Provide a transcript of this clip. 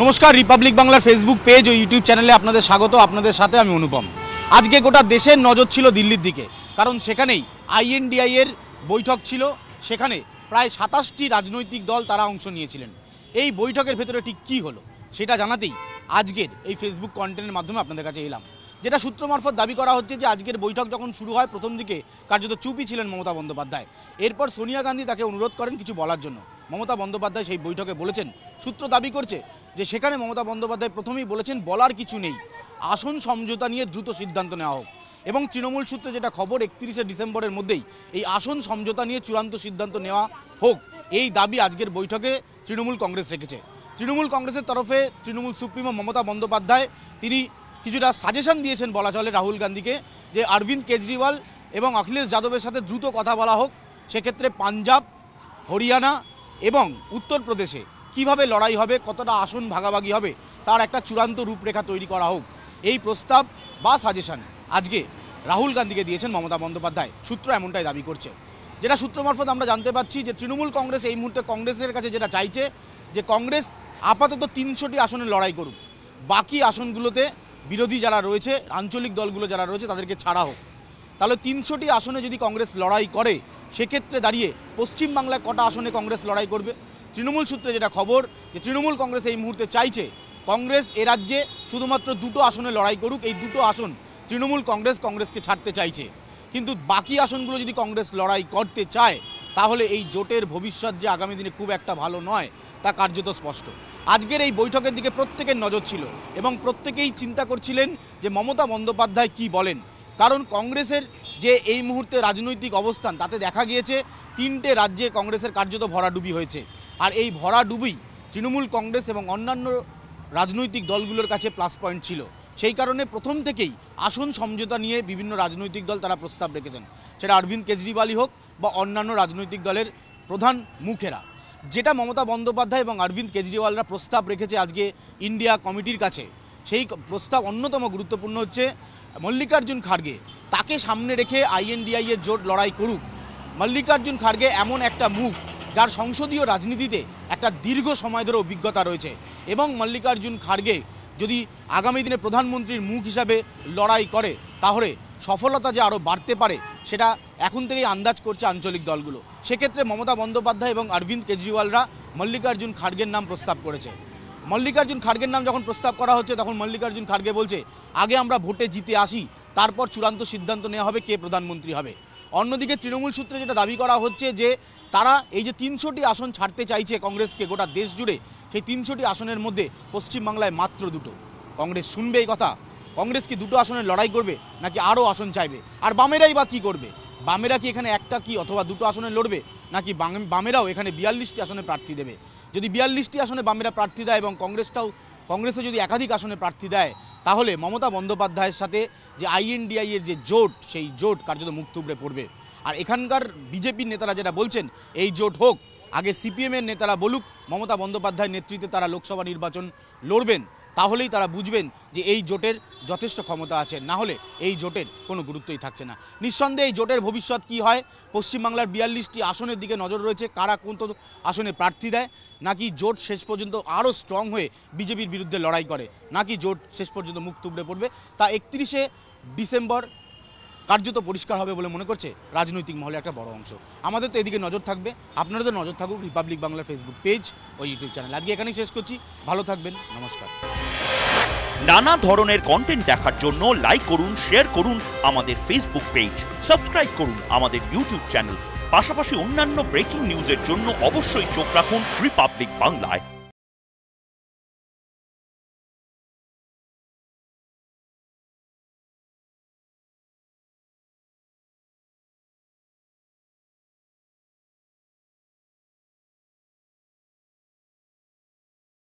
নমস্কার রিপাবলিক বাংলার Facebook page ও ইউটিউব চ্যানেলে আপনাদের স্বাগত আপনাদের সাথে আমি অনুপম আজকে গোটা দেশের নজর ছিল দিল্লির দিকে কারণ সেখানেই আইএনডিআইয়ের বৈঠক ছিল সেখানে প্রায় সাতাশটি রাজনৈতিক দল তারা অংশ নিয়েছিলেন এই বৈঠকের ভেতরে ঠিক কী হলো সেটা জানাতেই আজকের এই ফেসবুক কন্টেন্টের মাধ্যমে আপনাদের কাছে এলাম যেটা সূত্র মারফত দাবি করা হচ্ছে যে আজকের বৈঠক যখন শুরু হয় প্রথম দিকে কার্যত চুপি ছিলেন মমতা বন্দ্যোপাধ্যায় এরপর সোনিয়া গান্ধী তাকে অনুরোধ করেন কিছু বলার জন্য মমতা বন্দ্যোপাধ্যায় সেই বৈঠকে বলেছেন সূত্র দাবি করছে যে সেখানে মমতা বন্দ্যোপাধ্যায় প্রথমেই বলেছেন বলার কিছু নেই আসন সমঝোতা নিয়ে দ্রুত সিদ্ধান্ত নেওয়া হোক এবং তৃণমূল সূত্রে যেটা খবর একত্রিশে ডিসেম্বরের মধ্যেই এই আসন সমঝোতা নিয়ে চূড়ান্ত সিদ্ধান্ত নেওয়া হোক এই দাবি আজকের বৈঠকে তৃণমূল কংগ্রেস রেখেছে তৃণমূল কংগ্রেসের তরফে তৃণমূল সুপ্রিমো মমতা বন্দ্যোপাধ্যায় তিনি কিছুটা সাজেশন দিয়েছেন বলা চলে রাহুল গান্ধীকে যে অরবিন্দ কেজরিওয়াল এবং অখিলেশ যাদবের সাথে দ্রুত কথা বলা হোক সেক্ষেত্রে পাঞ্জাব হরিয়ানা এবং উত্তরপ্রদেশে কিভাবে লড়াই হবে কতটা আসন ভাগাভাগি হবে তার একটা চূড়ান্ত রূপরেখা তৈরি করা হোক এই প্রস্তাব বা সাজেশন আজকে রাহুল গান্ধীকে দিয়েছেন মমতা বন্দ্যোপাধ্যায় সূত্র এমনটাই দাবি করছে যেটা সূত্র মারফত আমরা জানতে পারছি যে তৃণমূল কংগ্রেস এই মুহূর্তে কংগ্রেসের কাছে যেটা চাইছে যে কংগ্রেস আপাতত তিনশোটি আসনে লড়াই করুক বাকি আসনগুলোতে বিরোধী যারা রয়েছে আঞ্চলিক দলগুলো যারা রয়েছে তাদেরকে ছাড়া হোক তাহলে তিনশোটি আসনে যদি কংগ্রেস লড়াই করে সেক্ষেত্রে দাঁড়িয়ে পশ্চিমবাংলায় কটা আসনে কংগ্রেস লড়াই করবে তৃণমূল সূত্রে যেটা খবর যে তৃণমূল কংগ্রেস এই মুহূর্তে চাইছে কংগ্রেস এ রাজ্যে শুধুমাত্র দুটো আসনে লড়াই করুক এই দুটো আসন তৃণমূল কংগ্রেস কংগ্রেসকে ছাড়তে চাইছে কিন্তু বাকি আসনগুলো যদি কংগ্রেস লড়াই করতে চায় তাহলে এই জোটের ভবিষ্যৎ যে আগামী দিনে খুব একটা ভালো নয় তা কার্যত স্পষ্ট আজকের এই বৈঠকের দিকে প্রত্যেকের নজর ছিল এবং প্রত্যেকেই চিন্তা করছিলেন যে মমতা বন্দ্যোপাধ্যায় কি বলেন কারণ কংগ্রেসের যে এই মুহূর্তে রাজনৈতিক অবস্থান তাতে দেখা গিয়েছে তিনটে রাজ্যে কংগ্রেসের কার্যত ভরাডুবি হয়েছে আর এই ভরাডুবি তৃণমূল কংগ্রেস এবং অন্যান্য রাজনৈতিক দলগুলোর কাছে প্লাস পয়েন্ট ছিল সেই কারণে প্রথম থেকেই আসন সমঝোতা নিয়ে বিভিন্ন রাজনৈতিক দল তারা প্রস্তাব রেখেছেন সেটা অরবিন্দ কেজরিওয়ালই হোক বা অন্যান্য রাজনৈতিক দলের প্রধান মুখেরা যেটা মমতা বন্দ্যোপাধ্যায় এবং অরবিন্দ কেজরিওয়ালরা প্রস্তাব রেখেছে আজকে ইন্ডিয়া কমিটির কাছে সেই প্রস্তাব অন্যতম গুরুত্বপূর্ণ হচ্ছে মল্লিকার্জুন খাড়গে তাকে সামনে রেখে আইএনডিআই এর জোট লড়াই করুক মল্লিকার্জুন খার্গে এমন একটা মুখ যার সংসদীয় রাজনীতিতে একটা দীর্ঘ সময় ধরে অভিজ্ঞতা রয়েছে এবং মল্লিকার্জুন খাড়গে যদি আগামী দিনে প্রধানমন্ত্রীর মুখ হিসাবে লড়াই করে তাহলে সফলতা যে আরও বাড়তে পারে সেটা এখন থেকেই আন্দাজ করছে আঞ্চলিক দলগুলো সেক্ষেত্রে মমতা বন্দ্যোপাধ্যায় এবং অরবিন্দ কেজরিওয়ালরা মল্লিকার্জুন খার্গের নাম প্রস্তাব করেছে মল্লিকার্জুন খার্গের নাম যখন প্রস্তাব করা হচ্ছে তখন মল্লিকার্জুন খার্গে বলছে আগে আমরা ভোটে জিতে আসি তারপর চূড়ান্ত সিদ্ধান্ত নেওয়া হবে কে প্রধানমন্ত্রী হবে অন্যদিকে তৃণমূল সূত্রে যেটা দাবি করা হচ্ছে যে তারা এই যে তিনশোটি আসন ছাড়তে চাইছে কংগ্রেসকে গোটা দেশ জুড়ে সেই তিনশোটি আসনের মধ্যে পশ্চিমবাংলায় মাত্র দুটো কংগ্রেস শুনবে এই কথা কংগ্রেস কি দুটো আসনের লড়াই করবে নাকি আরও আসন চাইবে আর বামেরাই বা কী করবে বামেরা কি এখানে একটা কি অথবা দুটো আসনে লড়বে নাকি বামেরাও এখানে বিয়াল্লিশটি আসনে প্রার্থী দেবে যদি বিয়াল্লিশটি আসনে বামেরা প্রার্থী দেয় এবং কংগ্রেসটাও কংগ্রেসও যদি একাধিক আসনে প্রার্থী দেয় তাহলে মমতা বন্দ্যোপাধ্যায়ের সাথে যে আইএনডিআইয়ের যে জোট সেই জোট কার্যত মুখ থুবড়ে পড়বে আর এখানকার বিজেপির নেতারা যেটা বলছেন এই জোট হোক আগে সিপিএমের নেতারা বলুক মমতা বন্দ্যোপাধ্যায়ের নেতৃত্বে তারা লোকসভা নির্বাচন লড়বেন তাহলেই তারা বুঝবেন যে এই জোটের যথেষ্ট ক্ষমতা আছে না হলে এই জোটের কোনো গুরুত্বই থাকছে না নিঃসন্দেহে এই জোটের ভবিষ্যৎ কি হয় পশ্চিমবাংলার বিয়াল্লিশটি আসনের দিকে নজর রয়েছে কারা কোন আসনে প্রার্থী দেয় নাকি জোট শেষ পর্যন্ত আরও স্ট্রং হয়ে বিজেপির বিরুদ্ধে লড়াই করে নাকি জোট শেষ পর্যন্ত মুখ তুবড়ে পড়বে তা একত্রিশে ডিসেম্বর কার্যত পরিষ্কার হবে বলে মনে করছে রাজনৈতিক মহলে একটা বড় অংশ আমাদের তো এদিকে নজর থাকবে আপনাদের নজর থাকুক রিপাবলিক বাংলার ফেসবুক পেজ ও ইউটিউব চ্যানেল আজকে এখানেই শেষ করছি ভালো থাকবেন নমস্কার নানা ধরনের কন্টেন্ট দেখার জন্য লাইক করুন শেয়ার করুন আমাদের ফেসবুক পেজ সাবস্ক্রাইব করুন আমাদের ইউটিউব চ্যানেল পাশাপাশি অন্যান্য ব্রেকিং নিউজের জন্য অবশ্যই চোখ রাখুন রিপাবলিক বাংলায়